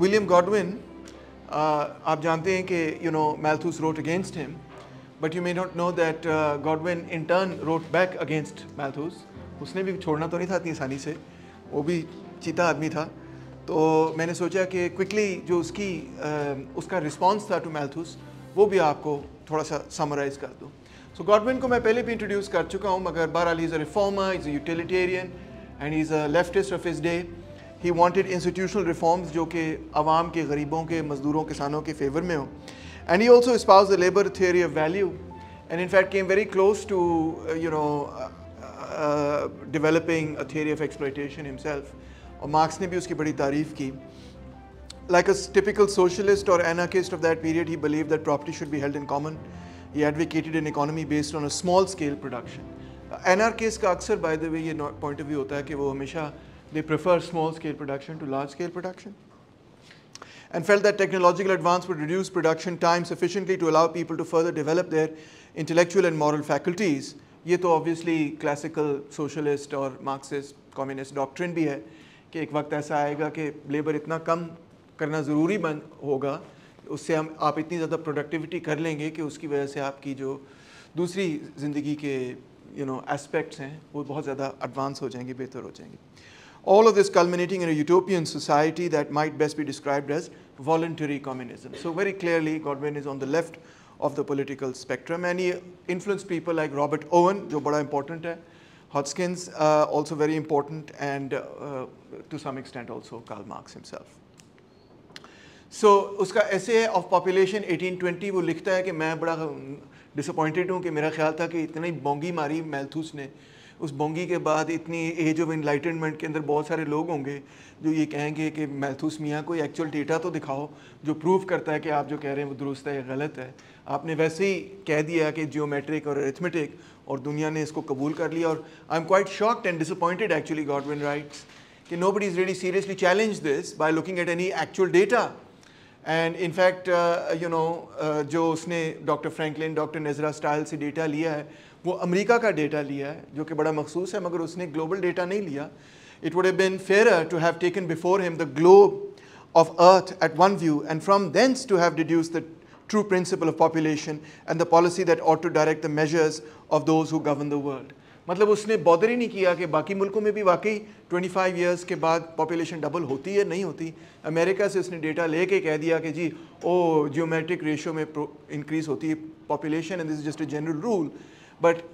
William Godwin uh, आप जानते हैं कि you know Malthus wrote against him but you may not know that Godwin in turn wrote back against Malthus उसने भी छोड़ना तो नहीं था इतनी आसानी से वो भी चीता आदमी था तो मैंने सोचा कि क्विकली जो उसकी uh, उसका रिस्पॉन्स था टू मैलथूस वो भी आपको थोड़ा सा समराइज कर दूँ सो गॉडविन को मैं पहले भी इंट्रोड्यूस कर चुका हूँ मगर बहरहाल is a reformer is a utilitarian and is a leftist of his day he wanted institutional reforms جو کہ عوام کے غریبوں کے مزدوروں کسانوں کے فیور میں ہو and he also espoused the labor theory of value and in fact came very close to uh, you know uh, uh, developing a theory of exploitation himself اور مارکس نے بھی اس کی بڑی تعریف کی like a typical socialist or anarchist of that period he believed that property should be held in common he advocated an economy based on a small scale production anarchist کا اکثر the point of view ہوتا ہے کہ They prefer small scale production to large scale production and felt that technological advance would reduce production time sufficiently to allow people to further develop their intellectual and moral faculties. ये तो obviously classical socialist or Marxist communist doctrine bhi hai कि ek waqt aisa आएगा कि labor itna kam karna zaruri ban hoga usse हम aap itni ज़्यादा productivity kar lenge कि uski wajah se aapki jo dusri zindagi ke you know aspects hain wo bahut ज़्यादा advance ho jayenge बेहतर ho jayenge All of this culminating in a utopian society that might best be described as voluntary communism. So very clearly, Godwin is on the left of the political spectrum and he influenced people like Robert Owen, जो बड़ा important है, Hodgkins, uh, also very important, and uh, to some extent also Karl Marx himself. so, उसका essay of population 1820 वो लिखता है कि मैं बड़ा disappointed हूँ कि मेरा ख्याल था कि इतनी बोंगी मारी मैलथूस ने उस बोंगी के बाद इतनी एज ऑफ इन्लाइटनमेंट के अंदर बहुत सारे लोग होंगे जो ये कहेंगे कि मैथूस मियाँ कोई एक्चुअल डेटा तो दिखाओ जो प्रूव करता है कि आप जो कह रहे हैं वो दुरुस्त है या गलत है आपने वैसे ही कह दिया कि जियोमेट्रिक और अरिथमेटिक और दुनिया ने इसको कबूल कर लिया और I am quite shocked and disappointed actually Godwin writes कि nobody is ready seriously challenge this by looking at any actual data and in fact you know जो उसने डॉक्टर फ्रेंकलिन डॉक्टर नजरा स्टाइल से डेटा लिया है वो अमेरिका का डेटा लिया है जो कि बड़ा मखसूस है मगर उसने ग्लोबल डेटा नहीं लिया it would been fair to have taken before him the globe of earth at one view and from thence to have deduce the true principle of population and the policy that ought to direct the measures of those who govern the world मतलब उसने bother ही नहीं किया कि बाकी मुल्कों में भी वाकई 25 फाइव ईयर्स के बाद पॉपुलेशन डबल होती है नहीं होती अमेरिका से उसने डेटा लेके कह दिया कि जी ओ जियोमेट्रिक रेशियो में इंक्रीज़ होती है population and this is just a general rule But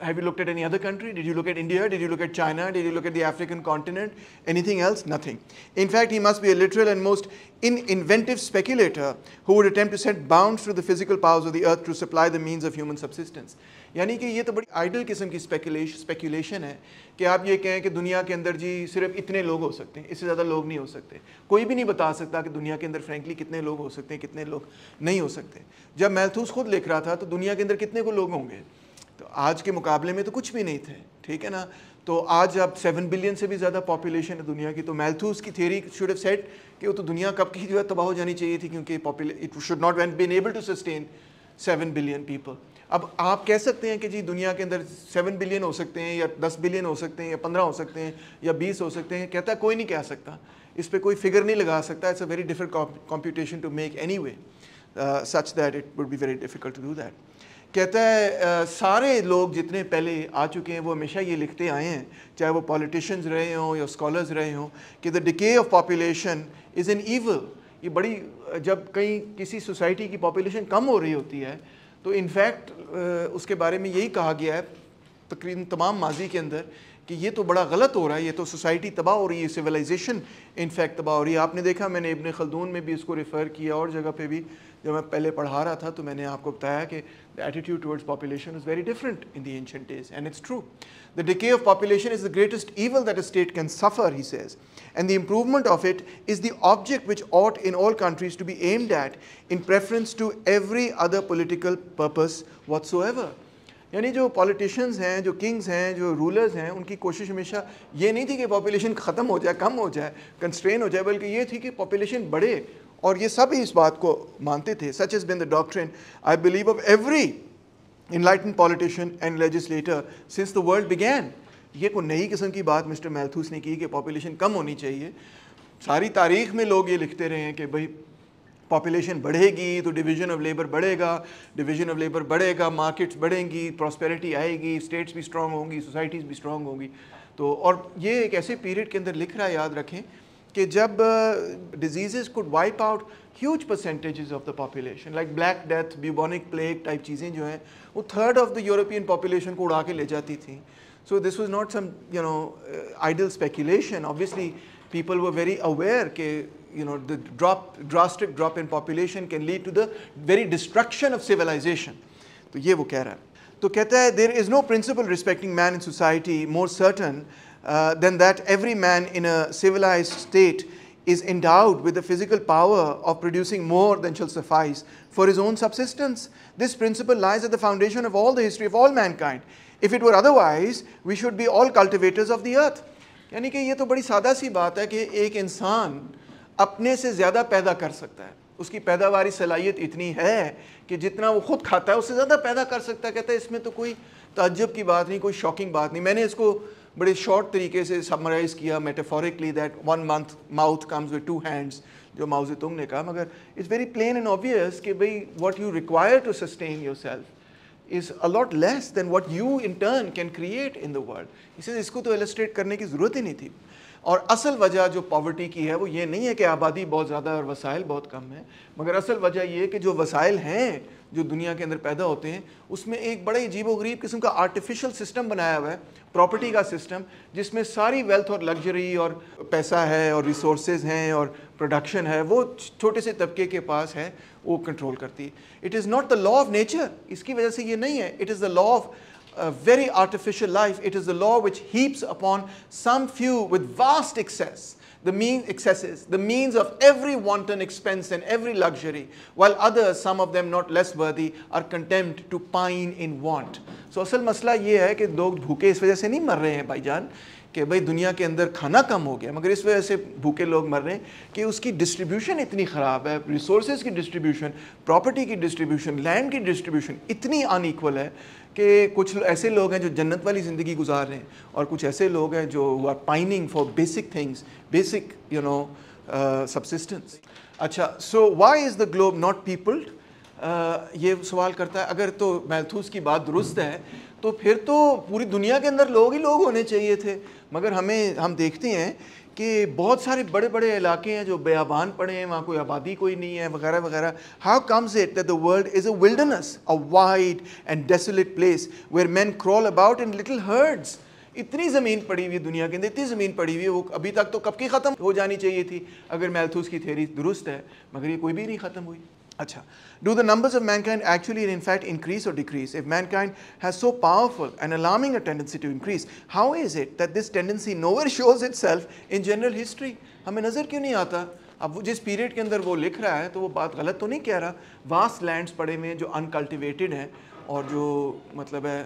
have you looked at any other country? Did you look at India? Did you look at China? Did you look at the African continent? Anything else? Nothing. In fact, he must be a literal and most inventive speculator who would attempt to set bounds to the physical powers of the earth to supply the means of human subsistence. यानी कि ये तो बड़ी idol किस्म की speculation है कि आप ये कहें कि दुनिया के अंदर जी सिर्फ इतने लोग हो सकते हैं इससे ज़्यादा लोग नहीं हो सकते कोई भी नहीं बता सकता कि दुनिया के अंदर फ्रेंकली कितने लोग हो सकते हैं कितने लोग नहीं हो सकते जब मैथूस खुद लिख रहा था तो दुनिया के अंदर कितने को लोग होंगे तो आज के मुकाबले में तो कुछ भी नहीं थे ठीक है ना तो आज अब सेवन बिलियन से भी ज़्यादा पॉपुलेशन है दुनिया की तो मैल्थूस की थेरी शुड हैव सेट कि वो तो दुनिया कब की जो है तबाह हो जानी चाहिए थी क्योंकि it should not have been able to sustain seven billion people अब आप कह सकते हैं कि जी दुनिया के अंदर सेवन बिलियन हो सकते हैं या दस बिलियन हो सकते हैं या पंद्रह हो सकते हैं या बीस हो सकते हैं कहता है कोई नहीं कह सकता इस पर कोई फिगर नहीं लगा सकता it's a very difficult competition to make any way such that it would be very difficult to do that कहता है uh, सारे लोग जितने पहले आ चुके हैं वो हमेशा ये लिखते आए हैं चाहे वो पॉलिटिशियंस रहे हों या स्कॉलर्स रहे हों कि the decay of population is an evil ये बड़ी जब कहीं किसी सोसाइटी की पॉपुलेशन कम हो रही होती है तो इनफैक्ट उसके बारे में यही कहा गया है तकरीबन तमाम माजी के अंदर कि ये तो बड़ा गलत हो रहा है ये तो सोसाइटी तबाह हो रही है सिविलाइजेशन इनफैक्ट तबाह हो रही है आपने देखा मैंने इबन खलदून में भी इसको रेफ़र किया और जगह पे भी जब मैं पहले पढ़ा रहा था तो मैंने आपको बताया कि the attitude towards population is very different in the ancient days and it's true the decay of population is the greatest evil that a state can suffer he says and the improvement of it is the object which ought in all countries to be aimed at in preference to every other political purpose whatsoever. यानी जो politicians हैं जो Kings हैं जो rulers हैं उनकी कोशिश हमेशा ये नहीं थी कि पॉपुलेशन ख़त्म हो जाए कम हो जाए कंस्ट्रेन हो जाए बल्कि ये थी कि पॉपुलेशन बढ़े और ये सब ही इस बात को मानते थे such is been the doctrine I believe of every enlightened politician and legislator since the world began. ये कोई नई किस्म की बात मिस्टर मैथूस ने की कि पॉपुलेशन कम होनी चाहिए सारी तारीख में लोग ये लिखते रहे हैं कि भाई पॉपुलेशन बढ़ेगी तो डिवीजन ऑफ लेबर बढ़ेगा डिवीजन ऑफ लेबर बढ़ेगा मार्केट्स बढ़ेंगी प्रॉस्पेरिटी आएगी स्टेट्स भी स्ट्रांग होंगी सोसाइटीज़ भी स्ट्रांग होंगी तो और ये एक ऐसे पीरियड के अंदर लिख रहा है याद रखें कि जब disease could wipe out huge percentages of the population like black death bubonic plague type चीज़ें जो हैं वो third of the European population को उड़ा के ले जाती थी So this was not some, you know, uh, idle speculation. Obviously, people were very aware that, you know, the drop, drastic drop in population can lead to the very destruction of civilization. So ये is कह So there is no principle respecting man in society more certain man in society more certain than that every man is endowed with the physical power of producing more than shall suffice for his own subsistence. This principle lies at the foundation of all the history of all mankind. If it were otherwise, we should be all cultivators of the earth. यानी कि ये तो बड़ी सादा सी बात है कि एक इंसान अपने से ज़्यादा पैदा कर सकता है उसकी पैदावारी सलाहियत इतनी है कि जितना वो खुद खाता है उससे ज़्यादा पैदा कर सकता है कहता है इसमें तो कोई तजब की बात नहीं कोई शॉकिंग बात नहीं मैंने इसको बड़े शॉर्ट तरीके से समराइज किया metaphorically that one month mouth comes with two hands जो माओ तुम ने कहा मगर it's very plain and obvious कि भाई what you require to sustain yourself is a lot less than what you in turn can create in the world इसे इसको तो एलिस्ट्रेट करने की ज़रूरत ही नहीं थी और असल वजह जो पॉवर्टी की है वो ये नहीं है कि आबादी बहुत ज़्यादा और वसाइल बहुत कम है मगर असल वजह ये है कि जो वसाइल हैं जो दुनिया के अंदर पैदा होते हैं उसमें एक बड़ा अजीब गरीब किस्म का आर्टिफिशियल सिस्टम बनाया हुआ है प्रॉपर्टी का सिस्टम जिसमें सारी वेल्थ और लग्जरी और पैसा है और रिसोर्स हैं और प्रोडक्शन है वो छोटे से तबके के पास है वो कंट्रोल करती है it is not the law of nature इसकी वजह से ये नहीं है it is the law of a very artificial life. It is the law which heaps upon some few with vast excess, the mean excesses, the means of every wanton expense and every luxury, while others, some of them not less worthy, are condemned to pine in want. So असल मसला ये है कि लोग भूखे इस वजह से नहीं मर रहे हैं भाईजान कि भाई दुनिया के अंदर खाना कम हो गया मगर इस वजह से भूखे लोग मर रहे हैं कि उसकी डिस्ट्रीब्यूशन इतनी ख़राब है रिसोर्सेज की डिस्ट्रीब्यूशन प्रॉपर्टी की डिस्ट्रीब्यूशन लैंड की डिस्ट्रीब्यूशन इतनी अनईक्वल है कि कुछ ऐसे लोग हैं जो जन्नत वाली ज़िंदगी गुजार रहे हैं और कुछ ऐसे लोग हैं जो are pining for basic things basic you know subsistence अच्छा so why is the globe not peopled ये सवाल करता है अगर तो मैथूस की बात दुरुस्त है तो फिर तो पूरी दुनिया के अंदर लोग ही लोग होने चाहिए थे मगर हमें हम देखते हैं कि बहुत सारे बड़े बड़े इलाके हैं जो बेआबान पड़े हैं वहाँ कोई आबादी कोई नहीं है वगैरह वगैरह how comes it that the world is a wilderness a wide and desolate place where man crawl about in little herds इतनी ज़मीन पड़ी हुई दुनिया के अंदर इतनी ज़मीन पड़ी हुई है वो अभी तक तो कब की ख़त्म हो जानी चाहिए थी अगर मैलथूस की थेरी दुरुस्त है मगर ये कोई भी नहीं ख़त्म हुई अच्छा do the numbers of man mankind actually in in fact increase और decrease if mankind has so powerful and alarming a tendency to increase how is it that this tendency nowhere shows itself in general history हमें नजर क्यों नहीं आता अब वो जिस period के अंदर वो लिख रहा है तो वो बात गलत तो नहीं कह रहा वास्ट लैंड्स पड़े हुए हैं जो अनकल्टिवेटेड हैं और जो मतलब है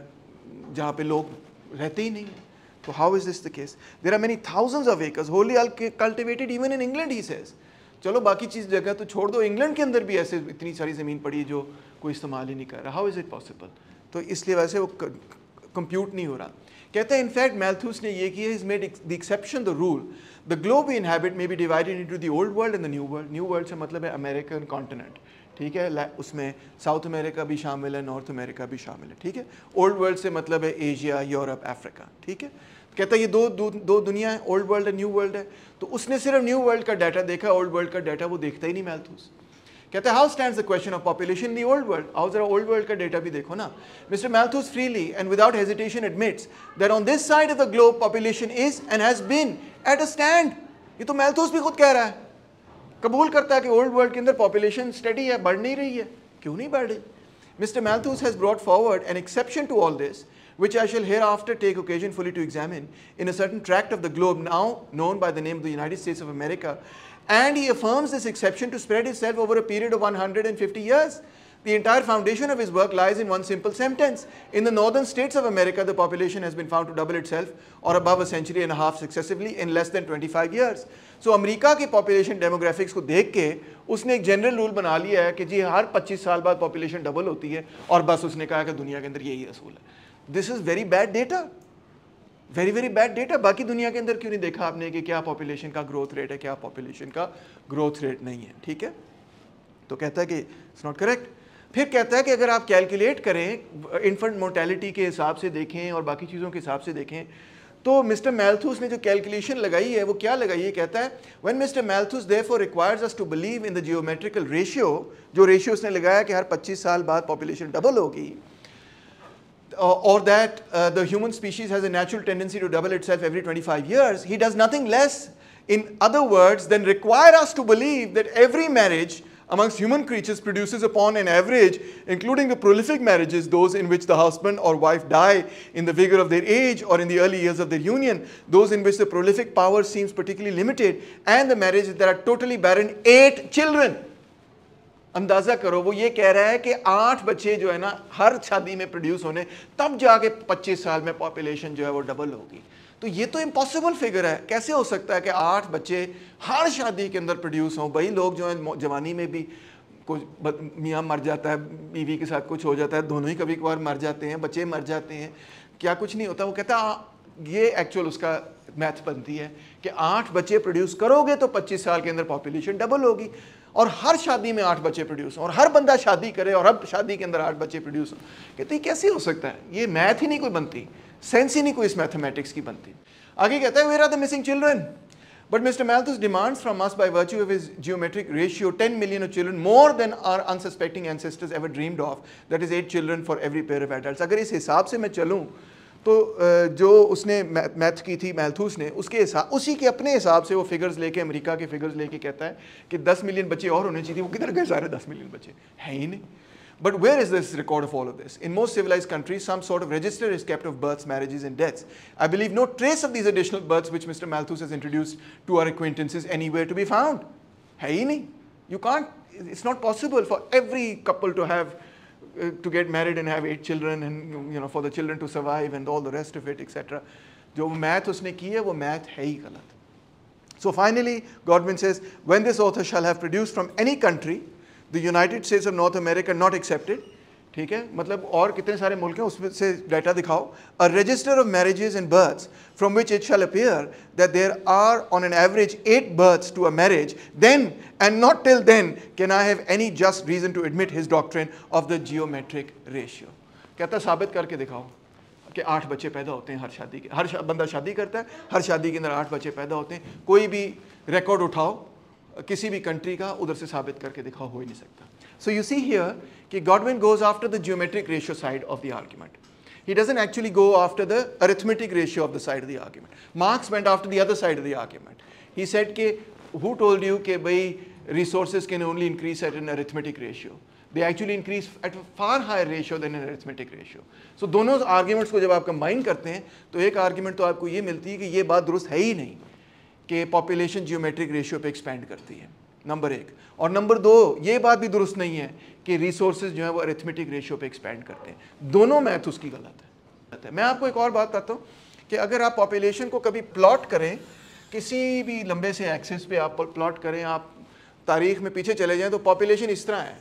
जहाँ पे लोग रहते ही नहीं तो how is this the case there are many thousands of acres wholly cultivated even in England he says चलो बाकी चीज़ जगह तो छोड़ दो इंग्लैंड के अंदर भी ऐसे इतनी सारी ज़मीन पड़ी है जो कोई इस्तेमाल ही नहीं कर रहा हाउ इज़ इट पॉसिबल तो इसलिए वैसे वो कंप्यूट नहीं हो रहा कहते हैं इनफैक्ट मैथ्यूस ने ये किया is made the exception the rule the globe inhabit may be divided into old world and the new world new world से मतलब है अमेरिकन कॉन्टिनेंट ठीक है उसमें साउथ अमेरिका भी शामिल है नॉर्थ अमेरिका भी शामिल है ठीक है ओल्ड वर्ल्ड से मतलब है एशिया यूरोप अफ्रीका ठीक है कहता है ये दो दो, दो दुनिया है ओल्ड वर्ल्ड है न्यू वर्ल्ड है तो उसने सिर्फ न्यू वर्ल्ड का डाटा देखा ओल्ड वर्ल्ड का डाटा वो देखता ही नहीं मैलथूस कहते हैं how stand the question of population the old world how जरा ओल्ड वर्ल्ड का डेटा भी देखो ना mister Malthus freely and without hesitation admits that on this side of the globe population is and has been at a stand ये तो मैलथूस भी खुद कह रहा है कबूल करता है कि ओल्ड वर्ल्ड के अंदर पॉपुलेशन स्टडी है बढ़ नहीं रही है क्यों नहीं बढ़ रही mister Malthus has brought forward an exception to all this which I shall hereafter take occasion fully to examine, in a certain tract of the globe now known by the name of the United States of America. And he affirms this exception to spread itself over a period of 150 years. The entire foundation of his work lies in one simple sentence. In the northern states of America, the population has been found to double itself or above a century and a half successively in less than 25 years. So, America's ke population demographics को देख usne उसने एक general rule बना लिया है कि जी हर 25 साल बाद population double होती है और बस उसने कहा कि दुनिया के अंदर यही असूल है this is very bad data very very bad data बाकी दुनिया के अंदर क्यों नहीं देखा आपने कि क्या पॉपुलेशन का ग्रोथ रेट है क्या पॉपुलेशन का ग्रोथ रेट नहीं है ठीक है तो कहता है कि इट्स नॉट करेक्ट फिर कहता है कि अगर आप कैलकुलेट करें इन्फेंट मोर्टेलिटी के हिसाब से देखें और बाकी चीज़ों के हिसाब से देखें तो मिस्टर मैल्थूस ने जो कैलकुलेशन लगाई है वो क्या लगाई है कहता है when mister Malthus for requires us to believe in the geometrical ratio जो रेशियो उसने लगाया कि हर 25 साल बाद पॉपुलेशन डबल होगी uh, or that uh, the human species has a natural tendency to double itself every 25 years. He does nothing less, in other words, than require us to believe that every marriage amongst human creatures produces upon an average, including the prolific marriages, those in which the husband or wife die in the vigor of their age or in the early years of their union, those in which the prolific power seems particularly limited, and the marriages that are totally barren, eight children. अंदाज़ा करो वो ये कह रहा है कि आठ बच्चे जो है ना हर शादी में प्रोड्यूस होने तब जाके 25 साल में पॉपुलेशन जो है वो डबल होगी तो ये तो इम्पॉसिबल फिगर है कैसे हो सकता है कि आठ बच्चे हर शादी के अंदर प्रोड्यूस हों भाई लोग जो है जवानी में भी कुछ मियाँ मर जाता है बीवी के साथ कुछ हो जाता है दोनों ही कभी कभार मर जाते हैं बच्चे मर जाते हैं क्या कुछ नहीं होता वो कहता हाँ, ये एक्चुअल उसका मैथ बनती है कि आठ बच्चे प्रोड्यूस करोगे तो 25 साल के अंदर पॉपुलेशन डबल होगी और हर शादी में आठ बच्चे प्रोड्यूस हों और हर बंदा शादी करे और हर शादी के अंदर आठ बच्चे प्रोड्यूस हों कहते कैसे हो सकता है ये मैथ ही नहीं कोई बनती सेंस ही नहीं कोई इस मैथमेटिक्स की बनती आगे कहता है where are the missing children but mister Malthus demands from us by virtue is geometric ratio ten million of children more than our unsuspecting ancestors ever dreamed of that is eight children for every pair of adult अगर इस हिसाब से मैं चलूँ तो जो उसने math की थी मैथूस ने उसके हिसाब उसी के अपने हिसाब से वो फिगर्स लेके अमेरिका के फिगर्स लेके कहता है कि 10 मिलियन बच्चे और होने चाहिए वो किधर गए सारे 10 मिलियन बच्चे हैं ही नहीं but where is this record of all of this in most civilise countries some sort of register is kept of births marriages and deaths I believe no trace of this additional births which mister Malthus is introduce to our acquaintances any way to be found है ही नहीं you can't it's not possible for every couple to have Uh, to get married and have eight children and you know for the children to survive and all the rest of it etc jo math usne ki hai wo math hai so finally godwin says when this author shall have produced from any country the united states of north america not accepted ठीक है मतलब और कितने सारे मुल्क हैं उसमें से डाटा दिखाओ a register of marriages and births from which it shall appear that there are on an average eight births to a marriage then and not till then can I have any just reason to admit his doctrine of the geometric ratio कहता साबित करके दिखाओ कि आठ बच्चे पैदा होते हैं हर शादी के हर शा, बंदा शादी करता है हर शादी के अंदर आठ बच्चे पैदा होते हैं कोई भी रिकॉर्ड उठाओ किसी भी कंट्री का उधर से साबित करके दिखाओ हो ही नहीं सकता सो यू सी हियर कि Godwin goes after the geometric ratio side of the argument he doesn't actually go after the arithmetic ratio of the side of the argument Marx went after the other side of the argument he said के who told you के भाई resources can only increase at an arithmetic ratio they actually increase at far higher ratio than an arithmetic ratio सो दोनों arguments को जब आप combine करते हैं तो एक आर्ग्यूमेंट तो आपको ये मिलती है कि ये बात दुरुस्त है ही नहीं कि पॉपुलेशन जियोमेट्रिक रेशियो पर एक्सपेंड करती है नंबर एक और नंबर दो ये बात भी दुरुस्त नहीं है कि रिसोर्सेज जो है वो अरिथमेटिक रेशियो पे एक्सपेंड करते हैं दोनों मैथ उसकी गलत है मैं आपको एक और बात बताता हूँ कि अगर आप पॉपुलेशन को कभी प्लॉट करें किसी भी लंबे से एक्सेस पे आप प्लॉट करें आप तारीख में पीछे चले जाएं तो पॉपुलेशन इस तरह है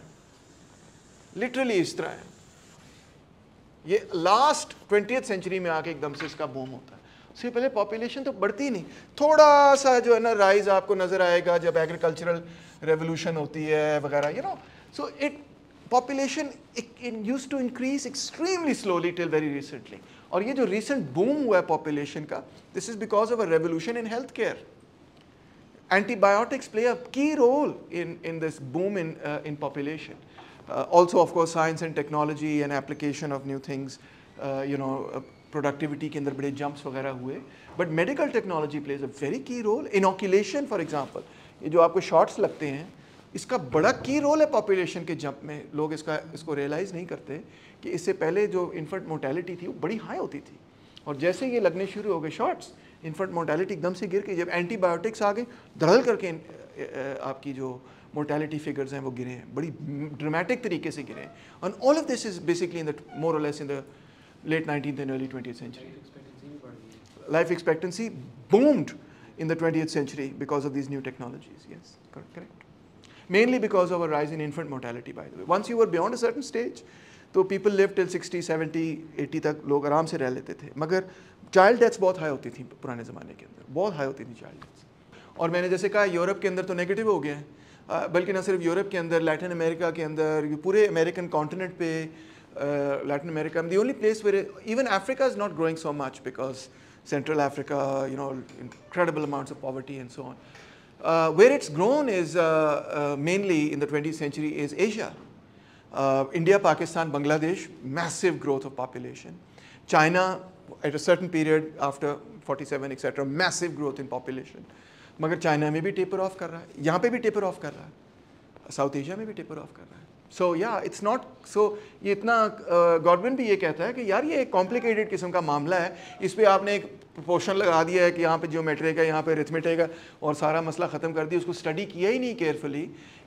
लिटरली इस तरह है ये लास्ट ट्वेंटी सेंचुरी में आके एकदम से इसका बूम होता है उससे पहले पॉपुलेशन तो बढ़ती नहीं थोड़ा सा जो है ना राइज आपको नज़र आएगा जब एग्रीकल्चरल रेवोल्यूशन होती है वगैरह you know so it population used to increase extremely slowly till very recently. and this recent boom in population का, this is because of a revolution in healthcare. Antibiotics play a key role in, in this boom in, uh, in population. Uh, also, of course, science and technology and application of new things, uh, you know, uh, productivity के अंदर jumps jumps वगैरह हुए but medical technology plays a very key role inoculation for example ये जो आपको shots इसका बड़ा की रोल है पॉपुलेशन के जंप में लोग इसका इसको रियलाइज़ नहीं करते कि इससे पहले जो इन्फेंट मोर्टेलिटी थी वो बड़ी हाई होती थी और जैसे ये लगने शुरू हो गए शॉर्ट्स इन्फेंट मोर्टेलिटी एकदम से गिर गई जब एंटीबायोटिक्स आ गए धड़ल करके आपकी जो मोर्टेलिटी फिगर्स हैं वो गिरे हैं बड़ी ड्रामेटिक तरीके से गिरे हैं all of this is basically in the more और less in the late nineteen and early twenty century life expectancy boomed in the twenty century because of this new technologies Yes, correct mainly because of a rise in infant mortality, by the way. Once you were beyond a certain stage, though people lived till 60, 70, 80, tak, log aram se reh lete the. Magar child deaths bahut high hoti thi purane zamane ke andar. Bahut high hoti thi child deaths. Aur maine jaise kaha, Europe ke andar to negative ho gaya hai. Uh, balki na sirf Europe ke andar, Latin America ke andar, pure American continent pe, uh, Latin America, the only place where, even Africa is not growing so much because Central Africa, you know, incredible amounts of poverty and so on. Uh, where it's grown is uh, uh, mainly in the 20th century is Asia. Uh, India, Pakistan, Bangladesh, massive growth of population. China at a certain period after 47 etc. massive growth in population. But China may be taper off. Here रहा taper यहाँ पे भी taper of taper रहा है सो या it's not so ये इतना government uh, भी ये कहता है कि यार ये एक कॉम्प्लिकेटेड किस्म का मामला है इस पर आपने एक प्रोपोर्शन लगा दिया है कि यहाँ पे जियोमेट्रिक है यहाँ पे रिथमेटिक है और सारा मसला ख़त्म कर दिया उसको स्टडी किया ही नहीं केयरफुली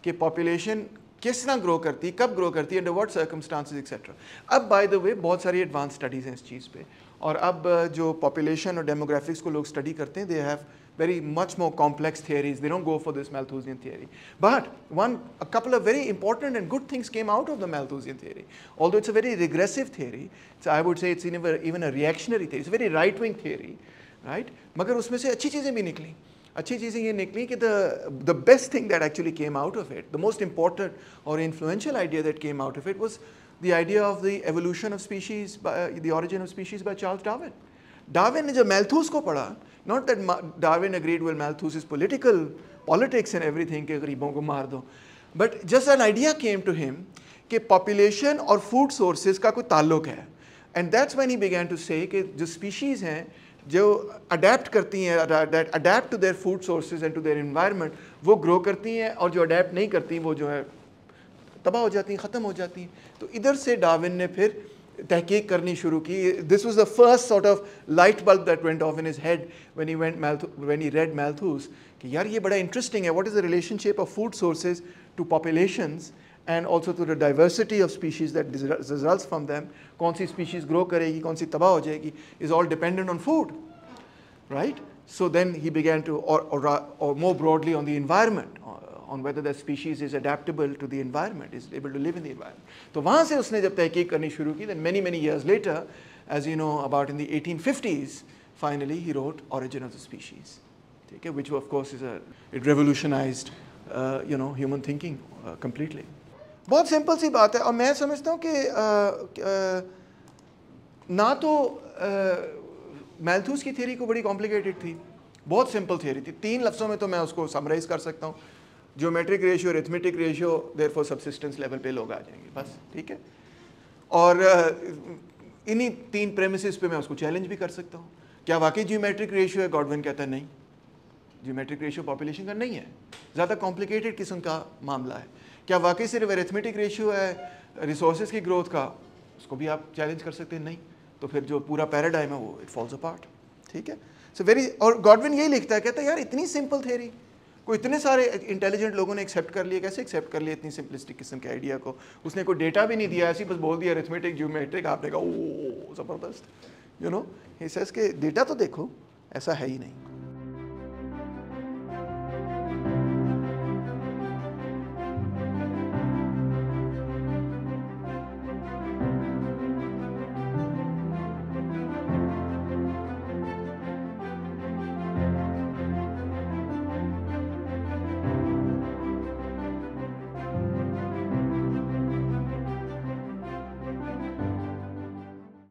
कि पॉपुलेशन किस तरह ग्रो करती है कब ग्रो करती है वॉट सर्कमस्टांसिस एक्सेट्रा अब बाय द वे बहुत सारी एडवांस स्टडीज़ हैं इस चीज़ पर और अब जो पॉपुलेशन और डेमोग्राफिक्स को लोग स्टडी करते हैं they have very much more complex theories. They don't go for this Malthusian theory. But one, a couple of very important and good things came out of the Malthusian theory. Although it's a very regressive theory, it's, I would say it's even a reactionary theory. It's a very right-wing theory, right? मगर उसमें से अच्छी चीज़ें भी निकली अच्छी चीज़ें ये निकली कि the best thing that actually came out of it the most important और influential idea that came out of it was the idea of the evolution of species the Origin of Species by Charles Darwin. Darwin ने जब Malthus को पढ़ा not that Darwin agreed with Malthus is political politics and everything के गरीबों को मार दो but just an idea came to him कि पॉपुलेशन और फूड सोर्सेज का कोई ताल्लुक है and that's when he began to say जो स्पीशीज हैं जो अडेप्ट करती हैं adapt to their food sources and to their environment वो ग्रो करती हैं और जो अडेप्ट नहीं करती वो जो है तबाह हो जाती हैं ख़त्म हो जाती हैं तो इधर से डाविन ने फिर tahqiq karni shuru ki. This was the first sort of light bulb that went off in his head when he, went when he read Malthus. Ki, Yaar, ye bada interesting hai. What is the relationship of food sources to populations and also to the diversity of species that results from them? Kaun si species grow karegi, kaun si tabah ho jayegi is all dependent on food, right? So then he began to, or, or more broadly on the environment, on whether the species is adaptable to the environment, is able to live in the environment. तो वहाँ से उसने जब तहकीक करनी शुरू की then many many years later, as you know about in the 1850s, finally he wrote Origin of the Species, ठीक है which of course is a it revolutionized uh, you know human thinking uh, completely. बहुत simple सी बात है और मैं समझता हूँ कि ना तो मैल्थूस की थ्योरी को बड़ी कॉम्प्लिकेटेड थी बहुत सिंपल थियरी थी तीन लफ्ज़ों में तो मैं उसको समराइज़ कर सकता हूँ geometric ratio arithmetic ratio there subsistence level पे लोग आ जाएंगे बस ठीक है और इन्हीं तीन प्रेमिसिस पे मैं उसको चैलेंज भी कर सकता हूँ क्या वाकई ज्योमेट्रिक रेशियो है गॉडविन कहता है नहीं जियोमेट्रिक रेशियो पॉपुलेशन का नहीं है ज़्यादा कॉम्प्लिकेटेड किस्म का मामला है क्या वाकई सिर्फ एरेथमेटिक रेशियो है रिसोर्स की ग्रोथ का उसको भी आप चैलेंज कर सकते हैं नहीं तो फिर जो पूरा पैराडाइम है वो इट फॉल्स अ पार्ट ठीक है सो so वेरी और गॉडविन यही लिखता है कहता है यार इतनी सिंपल थेरी को इतने सारे इंटेलिजेंट लोगों ने एक्सेप्ट कर लिए कैसे एक्सेप्ट कर लिया इतनी सिंपलिस्टिक किस्म के आइडिया को उसने कोई डेटा भी नहीं दिया ऐसी बस बोल दिया अरिथमेटिक ज्योमेट्रिक आपने कहा ओ जबरदस्त यू नो हिसेस के डेटा तो देखो ऐसा है ही नहीं